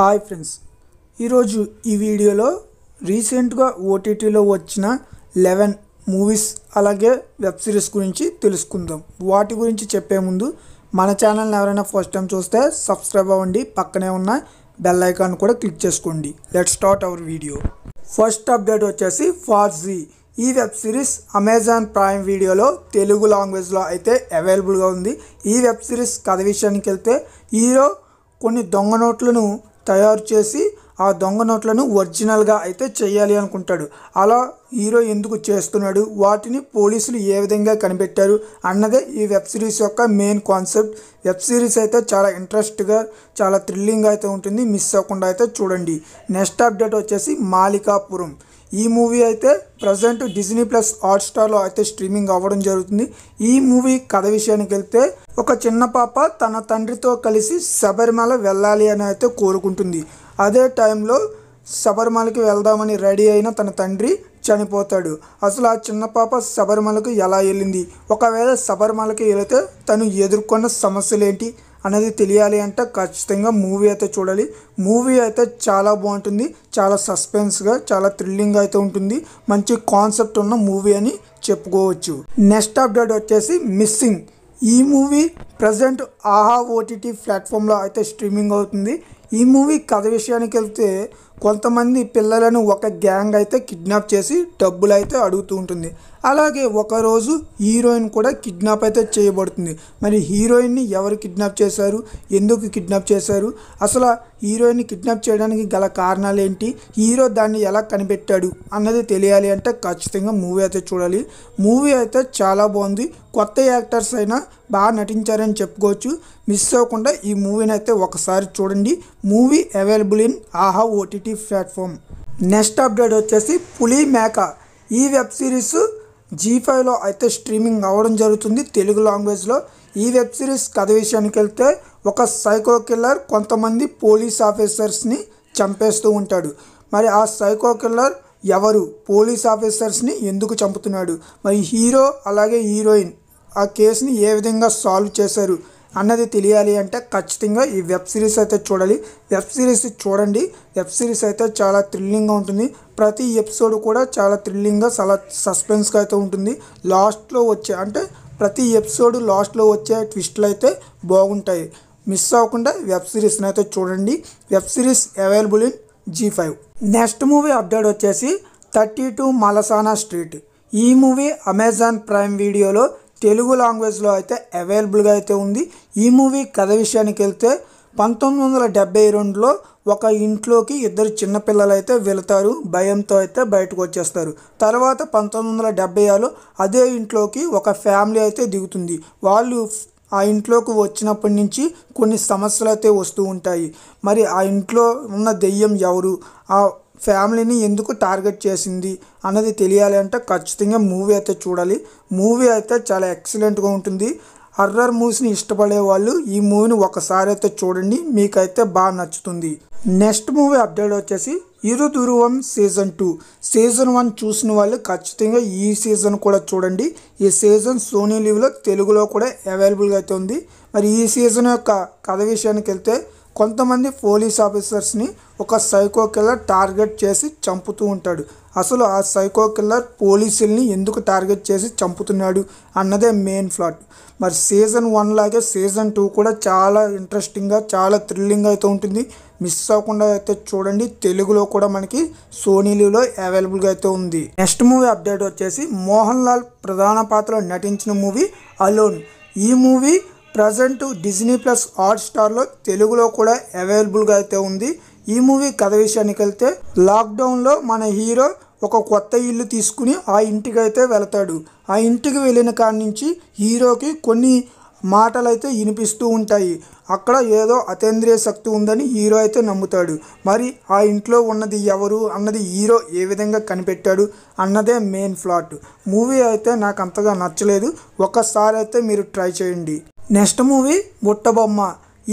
hi friends ఈరోజు ఈ వీడియోలో రీసెంట్గా ఓటీటీలో వచ్చిన లెవెన్ మూవీస్ అలాగే వెబ్ సిరీస్ గురించి తెలుసుకుందాం వాటి గురించి చెప్పే ముందు మన ఛానల్ని ఎవరైనా ఫస్ట్ టైం చూస్తే సబ్స్క్రైబ్ అవ్వండి పక్కనే ఉన్న బెల్ ఐకాన్ కూడా క్లిక్ చేసుకోండి let start our video first update వచ్చేసి జీ ఈ వెబ్ సిరీస్ అమెజాన్ ప్రైమ్ వీడియోలో తెలుగు లాంగ్వేజ్లో అయితే అవైలబుల్గా ఉంది ఈ వెబ్ సిరీస్ కథ విషయానికి వెళ్తే హీరో కొన్ని దొంగ నోట్లను తయారు చేసి ఆ దొంగ నోట్లను ఒరిజినల్గా అయితే చేయాలి అనుకుంటాడు అలా హీరో ఎందుకు చేస్తున్నాడు వాటిని పోలీసులు ఏ విధంగా కనిపెట్టారు అన్నదే ఈ వెబ్ సిరీస్ యొక్క మెయిన్ కాన్సెప్ట్ వెబ్ సిరీస్ అయితే చాలా ఇంట్రెస్ట్గా చాలా థ్రిల్లింగ్ అయితే ఉంటుంది మిస్ అవ్వకుండా అయితే చూడండి నెక్స్ట్ అప్డేట్ వచ్చేసి మాలికాపురం ఈ మూవీ అయితే ప్రజెంట్ డిజ్నీ ప్లస్ హాట్స్టార్లో అయితే స్ట్రీమింగ్ అవ్వడం జరుగుతుంది ఈ మూవీ కథ విషయానికి వెళ్తే ఒక చిన్న పాప తన తండ్రితో కలిసి శబరిమల వెళ్ళాలి అని అయితే కోరుకుంటుంది అదే టైంలో శబరిమలకి వెళ్దామని రెడీ అయిన తన తండ్రి చనిపోతాడు అసలు ఆ చిన్న పాప శబరిమలకు ఎలా వెళ్ళింది ఒకవేళ శబరిమలకి వెళితే తను ఎదుర్కొన్న సమస్యలేంటి అనేది తెలియాలి అంటే ఖచ్చితంగా మూవీ అయితే చూడాలి మూవీ అయితే చాలా బాగుంటుంది చాలా సస్పెన్స్గా చాలా థ్రిల్లింగ్ అయితే ఉంటుంది మంచి కాన్సెప్ట్ ఉన్న మూవీ అని చెప్పుకోవచ్చు నెక్స్ట్ అప్డేట్ వచ్చేసి మిస్సింగ్ ఈ మూవీ ప్రజెంట్ ఆహా ఓటీటీ ప్లాట్ఫామ్లో అయితే స్ట్రీమింగ్ అవుతుంది ఈ మూవీ కథ విషయానికి వెళ్తే కొంతమంది పిల్లలను ఒక గ్యాంగ్ అయితే కిడ్నాప్ చేసి డబ్బులు అయితే అడుగుతూ ఉంటుంది అలాగే ఒకరోజు హీరోయిన్ కూడా కిడ్నాప్ అయితే చేయబడుతుంది మరి హీరోయిన్ని ఎవరు కిడ్నాప్ చేశారు ఎందుకు కిడ్నాప్ చేశారు అసలు హీరోయిన్ని కిడ్నాప్ చేయడానికి గల కారణాలు ఏంటి హీరో దాన్ని ఎలా కనిపెట్టాడు అన్నది తెలియాలి అంటే ఖచ్చితంగా మూవీ అయితే చూడాలి మూవీ అయితే చాలా బాగుంది కొత్త యాక్టర్స్ అయినా బాగా నటించారని చెప్పుకోవచ్చు మిస్ అవ్వకుండా ఈ మూవీని అయితే ఒకసారి చూడండి movie available in Aha OTT platform next update వచ్చేసి పులి మేక ఈ వెబ్ సిరీస్ జీ ఫైవ్లో అయితే స్ట్రీమింగ్ అవ్వడం జరుగుతుంది తెలుగు లాంగ్వేజ్లో ఈ వెబ్ సిరీస్ కథ విషయానికి వెళ్తే ఒక సైకో కిల్లర్ కొంతమంది పోలీస్ ఆఫీసర్స్ని చంపేస్తూ ఉంటాడు మరి ఆ సైకో కిల్లర్ ఎవరు పోలీస్ ఆఫీసర్స్ని ఎందుకు చంపుతున్నాడు మరి హీరో అలాగే హీరోయిన్ ఆ కేసుని ఏ విధంగా సాల్వ్ చేశారు అన్నది తెలియాలి అంటే ఖచ్చితంగా ఈ వెబ్ సిరీస్ అయితే చూడాలి వెబ్ సిరీస్ చూడండి వెబ్ సిరీస్ అయితే చాలా థ్రిల్లింగ్గా ఉంటుంది ప్రతి ఎపిసోడ్ కూడా చాలా థ్రిల్లింగ్గా చాలా సస్పెన్స్గా అయితే ఉంటుంది లాస్ట్లో వచ్చే అంటే ప్రతి ఎపిసోడ్ లాస్ట్లో వచ్చే ట్విస్ట్లు అయితే బాగుంటాయి మిస్ అవ్వకుండా వెబ్ సిరీస్ని అయితే చూడండి web series available in Zee five next movie update వచ్చేసి థర్టీ టూ మలసానా స్ట్రీట్ ఈ మూవీ అమెజాన్ ప్రైమ్ వీడియోలో తెలుగు లాంగ్వేజ్లో అయితే అవైలబుల్గా అయితే ఉంది ఈ మూవీ కథ విషయానికి వెళ్తే పంతొమ్మిది వందల డెబ్బై రెండులో ఒక ఇంట్లోకి ఇద్దరు చిన్నపిల్లలు అయితే వెళతారు భయంతో అయితే బయటకు వచ్చేస్తారు తర్వాత పంతొమ్మిది వందల డెబ్బై ఆరులో అదే ఇంట్లోకి ఒక ఫ్యామిలీ అయితే దిగుతుంది వాళ్ళు ఆ ఇంట్లోకి వచ్చినప్పటి నుంచి కొన్ని సమస్యలు అయితే వస్తూ ఉంటాయి మరి ఆ ఇంట్లో ఉన్న దెయ్యం ఎవరు ఆ ఫ్యామిలీని ఎందుకు టార్గెట్ చేసింది అన్నది తెలియాలి అంటే ఖచ్చితంగా మూవీ అయితే చూడాలి మూవీ అయితే చాలా ఎక్సలెంట్గా ఉంటుంది హర్రర్ మూవీస్ని ఇష్టపడే వాళ్ళు ఈ మూవీని ఒకసారి అయితే చూడండి మీకైతే బాగా నచ్చుతుంది నెక్స్ట్ మూవీ అప్డేట్ వచ్చేసి Irudhuruvam season two season one చూసిన వాళ్ళు ఖచ్చితంగా ఈ సీజన్ కూడా చూడండి ఈ సీజన్ సోనీ లీవ్లో తెలుగులో కూడా అవైలబుల్గా అయితే ఉంది మరి ఈ సీజన్ యొక్క కథ విషయానికి వెళ్తే కొంతమంది పోలీస్ ఆఫీసర్స్ని ఒక సైకో కిల్లర్ టార్గెట్ చేసి చంపుతూ ఉంటాడు అసలు ఆ సైకో కిల్లర్ పోలీసుల్ని ఎందుకు టార్గెట్ చేసి చంపుతున్నాడు అన్నదే మెయిన్ ఫ్లాట్ మరి సీజన్ వన్ లాగే సీజన్ టూ కూడా చాలా ఇంట్రెస్టింగ్గా చాలా థ్రిల్లింగ్ అయితే ఉంటుంది మిస్ అవ్వకుండా అయితే చూడండి తెలుగులో కూడా మనకి సోనీలీలో అవైలబుల్గా అయితే ఉంది నెక్స్ట్ మూవీ అప్డేట్ వచ్చేసి మోహన్ లాల్ ప్రధాన పాత్రలో నటించిన మూవీ అలోన్ ఈ movie present Disney plus hot స్టార్లో తెలుగులో కూడా అవైలబుల్గా అయితే ఉంది ఈ మూవీ కథ విషయానికి వెళ్తే లాక్డౌన్లో మన హీరో ఒక కొత్త ఇల్లు తీసుకుని ఆ ఇంటికి అయితే వెళతాడు ఆ ఇంటికి వెళ్ళిన కాడి నుంచి హీరోకి కొన్ని మాటలు అయితే వినిపిస్తూ ఉంటాయి అక్కడ ఏదో అతేంద్రియ శక్తి ఉందని హీరో అయితే నమ్ముతాడు మరి ఆ ఇంట్లో ఉన్నది ఎవరు అన్నది హీరో ఏ విధంగా కనిపెట్టాడు అన్నదే మెయిన్ ఫ్లాట్ మూవీ అయితే నాకు అంతగా నచ్చలేదు ఒక్కసారి అయితే మీరు ట్రై చేయండి నెక్స్ట్ మూవీ బుట్టబొమ్మ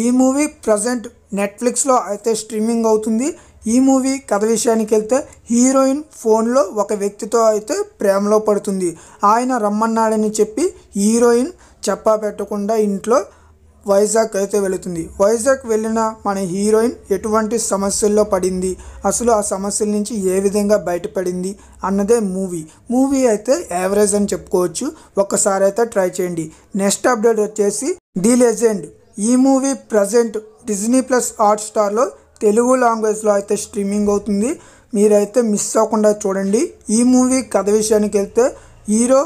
ఈ మూవీ ప్రజెంట్ నెట్ఫ్లిక్స్లో అయితే స్ట్రీమింగ్ అవుతుంది ఈ మూవీ కథ విషయానికి వెళ్తే హీరోయిన్ ఫోన్లో ఒక వ్యక్తితో అయితే ప్రేమలో పడుతుంది ఆయన రమ్మన్నాడని చెప్పి హీరోయిన్ చెప్పా పెట్టకుండా ఇంట్లో వైజాగ్ అయితే వెళుతుంది వైజాగ్ వెళ్ళిన మన హీరోయిన్ ఎటువంటి సమస్యల్లో పడింది అసలు ఆ సమస్యల నుంచి ఏ విధంగా బయటపడింది అన్నదే మూవీ మూవీ అయితే యావరేజ్ అని చెప్పుకోవచ్చు ఒక్కసారి అయితే ట్రై చేయండి నెక్స్ట్ అప్డేట్ వచ్చేసి ది లెజెండ్ ఈ మూవీ ప్రజెంట్ డిజ్నీ ప్లస్ హాట్స్టార్లో తెలుగు లాంగ్వేజ్లో అయితే స్ట్రీమింగ్ అవుతుంది మీరైతే మిస్ అవ్వకుండా చూడండి ఈ మూవీ కథ విషయానికి వెళ్తే హీరో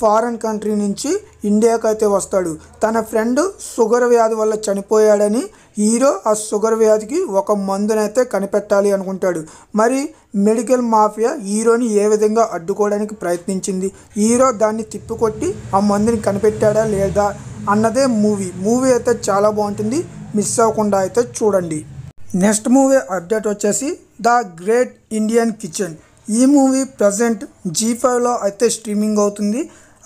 ఫారెన్ కంట్రీ నుంచి ఇండియాకి అయితే వస్తాడు తన ఫ్రెండ్ షుగర్ వ్యాధి వల్ల చనిపోయాడని హీరో ఆ షుగర్ వ్యాధికి ఒక మందునైతే కనిపెట్టాలి అనుకుంటాడు మరి మెడికల్ మాఫియా హీరోని ఏ విధంగా అడ్డుకోవడానికి ప్రయత్నించింది హీరో దాన్ని తిప్పికొట్టి ఆ మందుని కనిపెట్టాడా లేదా అన్నదే మూవీ మూవీ అయితే చాలా బాగుంటుంది మిస్ అవ్వకుండా అయితే చూడండి నెక్స్ట్ మూవీ అప్డేట్ వచ్చేసి ద గ్రేట్ ఇండియన్ కిచెన్ ఈ మూవీ ప్రజెంట్ జీ ఫైవ్లో అయితే స్ట్రీమింగ్ అవుతుంది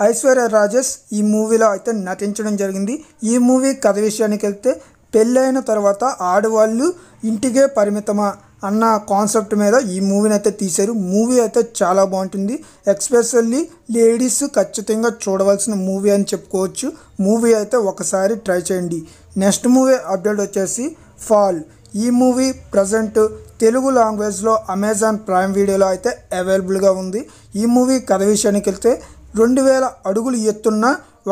ఐశ్వర్య రాజేష్ ఈ మూవీలో అయితే నటించడం జరిగింది ఈ మూవీ కథ విషయానికి వెళ్తే పెళ్ళైన తర్వాత ఆడవాళ్ళు ఇంటికే పరిమితమా అన్న కాన్సెప్ట్ మీద ఈ మూవీని అయితే తీశారు మూవీ అయితే చాలా బాగుంటుంది ఎక్స్పెషల్లీ లేడీస్ ఖచ్చితంగా చూడవలసిన మూవీ అని చెప్పుకోవచ్చు మూవీ అయితే ఒకసారి ట్రై చేయండి నెక్స్ట్ మూవీ అప్డేట్ వచ్చేసి ఫాల్ ఈ మూవీ ప్రజెంట్ తెలుగు లాంగ్వేజ్లో అమెజాన్ ప్రైమ్ వీడియోలో అయితే అవైలబుల్గా ఉంది ఈ మూవీ కథ విషయానికి వెళ్తే రెండు వేల అడుగులు ఎత్తున్న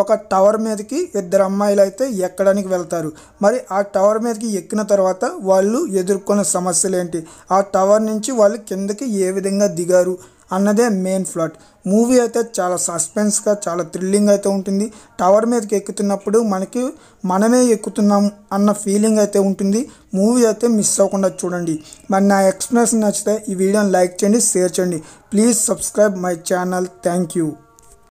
ఒక టవర్ మీదకి ఇద్దరు అమ్మాయిలు అయితే ఎక్కడానికి వెళ్తారు మరి ఆ టవర్ మీదకి ఎక్కిన తర్వాత వాళ్ళు ఎదుర్కొన్న సమస్యలు ఏంటి ఆ టవర్ నుంచి వాళ్ళు కిందకి ఏ విధంగా దిగారు అన్నదే మెయిన్ ఫ్లాట్ మూవీ అయితే చాలా సస్పెన్స్గా చాలా థ్రిల్లింగ్ అయితే ఉంటుంది టవర్ మీదకి ఎక్కుతున్నప్పుడు మనకి మనమే ఎక్కుతున్నాం అన్న ఫీలింగ్ అయితే ఉంటుంది మూవీ అయితే మిస్ అవ్వకుండా చూడండి మరి నా ఎక్స్ప్రెన్స్ నచ్చితే ఈ వీడియోని లైక్ చేయండి షేర్ చేయండి please subscribe my channel thank you